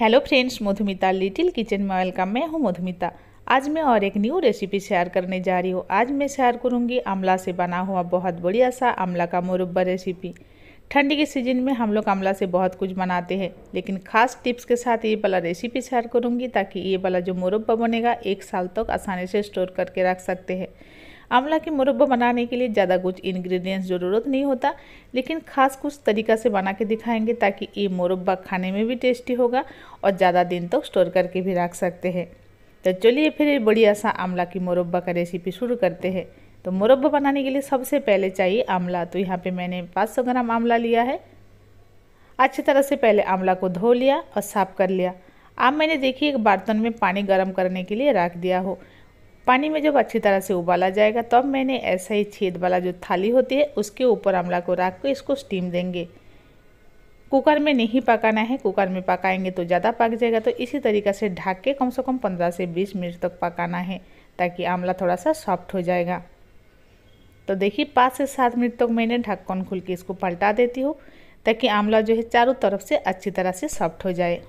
hello friends Madhumita little kitchen में welcome मैं हूं मधुमिता आज मैं और एक न्यू रेसिपी शेयर करने जा रही हूं आज मैं शेयर करूंगी आमला से बना हुआ बहुत बढ़िया सा आमला का मुरब्बा रेसिपी ठंडी के सीजन में हम लोग आमला से बहुत कुछ बनाते हैं लेकिन खास टिप्स के साथ ये वाला रेसिपी शेयर करूँगी ताकि ये वाला जो मुरब्बा बनेगा एक साल तक तो आसानी से स्टोर करके रख सकते हैं आंवला के मुरब्बा बनाने के लिए ज़्यादा कुछ इंग्रेडिएंट्स ज़रूरत नहीं होता लेकिन ख़ास कुछ तरीका से बना के दिखाएंगे ताकि ये मुरब्बा खाने में भी टेस्टी होगा और ज़्यादा दिन तक तो स्टोर करके भी रख सकते हैं तो चलिए फिर बढ़िया सा आंवला की मुरब्बा का रेसिपी शुरू करते हैं तो मुरब्बा बनाने के लिए सबसे पहले चाहिए आंवला तो यहाँ पर मैंने सौ ग्राम आंवला लिया है अच्छी तरह से पहले आंवला को धो लिया और साफ़ कर लिया आम मैंने देखिए एक बर्तन में पानी गर्म करने के लिए रख दिया हो पानी में जब अच्छी तरह से उबाला जाएगा तब तो मैंने ऐसा ही छेद वाला जो थाली होती है उसके ऊपर आमला को रख कर इसको स्टीम देंगे कुकर में नहीं पकाना है कुकर में पकाएंगे तो ज़्यादा पक जाएगा तो इसी तरीक़े से ढक के कम से कम 15 से 20 मिनट तक पकाना है ताकि आमला थोड़ा सा सॉफ्ट हो जाएगा तो देखिए पाँच से सात मिनट तक मैंने ढक्कन खुल के इसको पलटा देती हूँ ताकि आमला जो है चारों तरफ से अच्छी तरह से सॉफ्ट हो जाए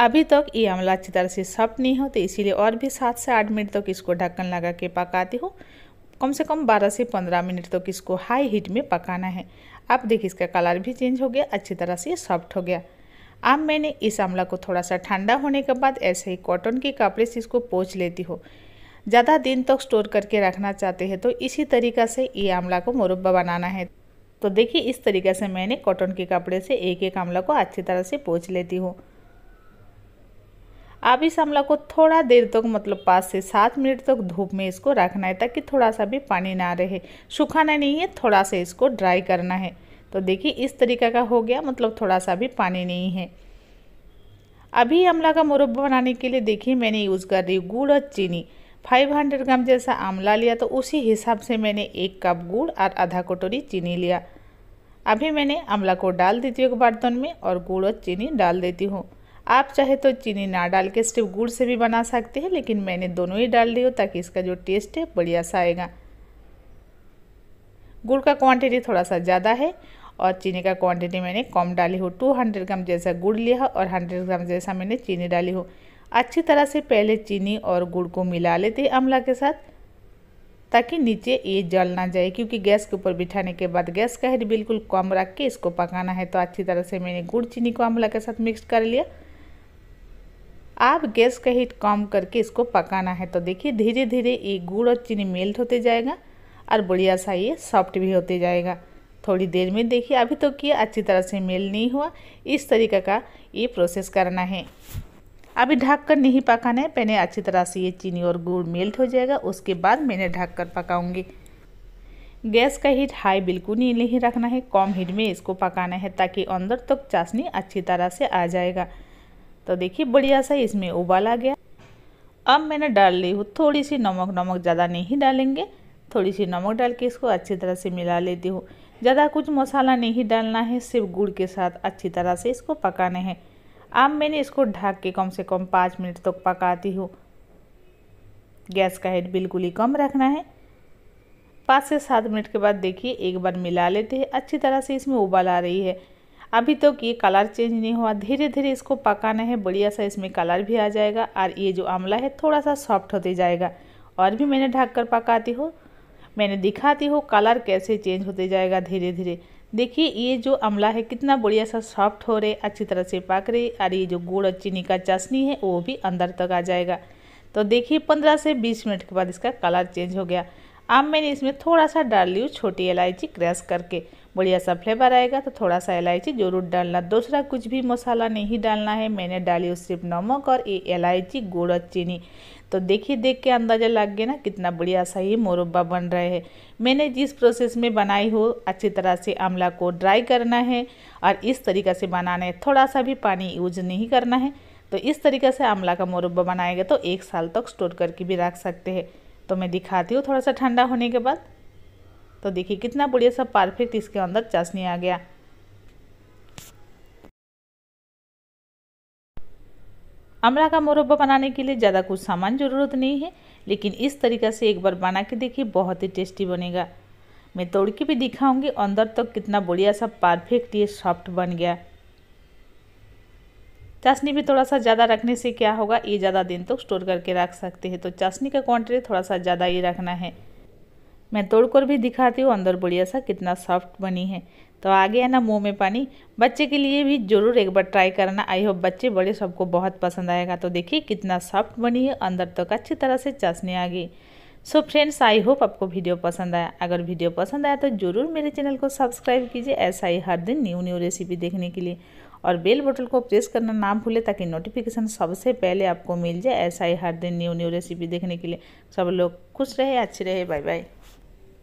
अभी तक ये आंवला अच्छी तरह से सॉफ्ट नहीं हो तो इसीलिए और भी सात से आठ मिनट तक इसको ढक्कन लगा के पकाती हूँ कम से कम बारह से पंद्रह मिनट तक इसको हाई हीट में पकाना है अब देखिए इसका कलर भी चेंज हो गया अच्छी तरह से सॉफ्ट हो गया अब मैंने इस आंवला को थोड़ा सा ठंडा होने के बाद ऐसे ही कॉटन के कपड़े से इसको पोछ लेती हूँ ज़्यादा दिन तक तो स्टोर करके रखना चाहते हैं तो इसी तरीका से ये आंवला को मुरब्बा बनाना है तो देखिए इस तरीके से मैंने कॉटन के कपड़े से एक एक आंवला को अच्छी तरह से पोछ लेती हूँ अब इस आंवला को थोड़ा देर तक तो, मतलब पाँच से सात मिनट तक तो धूप में इसको रखना है ताकि थोड़ा सा भी पानी ना रहे सुखाना नहीं है थोड़ा सा इसको ड्राई करना है तो देखिए इस तरीका का हो गया मतलब थोड़ा सा भी पानी नहीं है अभी आमला का मुरब्बा बनाने के लिए देखिए मैंने यूज़ कर रही गुड़ और चीनी 500 ग्राम जैसा आमला लिया तो उसी हिसाब से मैंने एक कप गुड़ और आधा कटोरी चीनी लिया अभी मैंने आमला को डाल देती हूँ एक बर्तन में और गुड़ और चीनी डाल देती हूँ आप चाहे तो चीनी ना डाल के सिर्फ गुड़ से भी बना सकते हैं लेकिन मैंने दोनों ही डाल दी हो ताकि इसका जो टेस्ट है बढ़िया सा आएगा गुड़ का क्वांटिटी थोड़ा सा ज़्यादा है और चीनी का क्वांटिटी मैंने कम डाली हो 200 ग्राम जैसा गुड़ लिया और 100 ग्राम जैसा मैंने चीनी डाली हो अच्छी तरह से पहले चीनी और गुड़ को मिला लेते अमला के साथ ताकि नीचे ये जल ना जाए क्योंकि गैस के ऊपर बिठाने के बाद गैस का हेड बिल्कुल कम रख के इसको पकाना है तो अच्छी तरह से मैंने गुड़ चीनी को अमला के साथ मिक्स कर लिया आप गैस का हीट कम करके इसको पकाना है तो देखिए धीरे धीरे ये गुड़ और चीनी मेल्ट होते जाएगा और बढ़िया सा ये सॉफ्ट भी होते जाएगा थोड़ी देर में देखिए अभी तो किया अच्छी तरह से मेल नहीं हुआ इस तरीके का ये प्रोसेस करना है अभी ढक कर नहीं पकाना है पहले अच्छी तरह से ये चीनी और गुड़ मेल्ट हो जाएगा उसके बाद मैंने ढक कर पकाऊँगी गैस का हीट हाई बिल्कुल ही नहीं रखना है कम हीट में इसको पकाना है ताकि अंदर तक तो चाशनी अच्छी तरह से आ जाएगा तो देखिए बढ़िया सा इसमें उबाल आ गया अब मैंने डाल ली हूँ थोड़ी सी नमक नमक ज़्यादा नहीं डालेंगे थोड़ी सी नमक डाल के इसको अच्छी तरह से मिला लेती हूँ ज़्यादा कुछ मसाला नहीं डालना है सिर्फ गुड़ के साथ अच्छी तरह से इसको पकाना है अब मैंने इसको ढक के कम से कम पाँच मिनट तक तो पकाती हूँ गैस का हेड बिल्कुल ही कम रखना है पाँच से सात मिनट के बाद देखिए एक बार मिला लेते हैं अच्छी तरह से इसमें उबाल आ रही है अभी तो ये कलर चेंज नहीं हुआ धीरे धीरे इसको पकाना है बढ़िया सा इसमें कलर भी आ जाएगा और ये जो आमला है थोड़ा सा सॉफ्ट होते जाएगा और भी मैंने ढक कर पकाती हूँ मैंने दिखाती हूँ कलर कैसे चेंज होते जाएगा धीरे धीरे देखिए ये जो आमला है कितना बढ़िया सा सॉफ्ट हो रहे अच्छी तरह से पक रही और ये जो गुड़ और चीनी का चाशनी है वो भी अंदर तक आ जाएगा तो देखिए पंद्रह से बीस मिनट के बाद इसका कलर चेंज हो गया अब मैंने इसमें थोड़ा सा डाल ली छोटी इलायची क्रैश करके बढ़िया सा फ्लेवर आएगा तो थोड़ा सा इलायची जरूर डालना दूसरा कुछ भी मसाला नहीं डालना है मैंने डाली हूँ सिर्फ नमक और ये इलायची गुड़ और चीनी तो देखिए देख के अंदाज़ा लग गया ना कितना बढ़िया सा ये मुरब्बा बन रहे हैं मैंने जिस प्रोसेस में बनाई हो अच्छी तरह से आमला को ड्राई करना है और इस तरीका से बनाना है थोड़ा सा भी पानी यूज नहीं करना है तो इस तरीके से आमला का मुरब्बा बनाएगा तो एक साल तक स्टोर करके भी रख सकते हैं तो मैं दिखाती हूँ थोड़ा सा ठंडा होने के बाद तो देखिए कितना बढ़िया सा परफेक्ट इसके अंदर चाशनी आ गया अमरा का मुरब्बा बनाने के लिए ज़्यादा कुछ सामान ज़रूरत नहीं है लेकिन इस तरीक़ा से एक बार बना के देखिए बहुत ही टेस्टी बनेगा मैं तोड़ के भी दिखाऊंगी अंदर तक तो कितना बढ़िया सा परफेक्ट ये सॉफ्ट बन गया चाशनी भी थोड़ा सा ज़्यादा रखने से क्या होगा ये ज़्यादा दिन तक तो स्टोर करके रख सकते हैं तो चाशनी का क्वान्टिटी थोड़ा सा ज़्यादा ही रखना है मैं तोड़कर भी दिखाती हूँ अंदर बढ़िया सा कितना सॉफ्ट बनी है तो आ गया ना मुंह में पानी बच्चे के लिए भी ज़रूर एक बार ट्राई करना आई होप बच्चे बड़े सबको बहुत पसंद आएगा तो देखिए कितना सॉफ्ट बनी है अंदर तक तो अच्छी तरह से चाशनी आ गई सो फ्रेंड्स आई होप आपको वीडियो पसंद आया अगर वीडियो पसंद आया तो ज़रूर मेरे चैनल को सब्सक्राइब कीजिए ऐसा ही हर दिन न्यू न्यू रेसिपी देखने के लिए और बेल बटन को प्रेस करना ना भूलें ताकि नोटिफिकेशन सबसे पहले आपको मिल जाए ऐसा ही हर दिन न्यू न्यू रेसिपी देखने के लिए सब लोग खुश रहे अच्छे रहे बाय बाय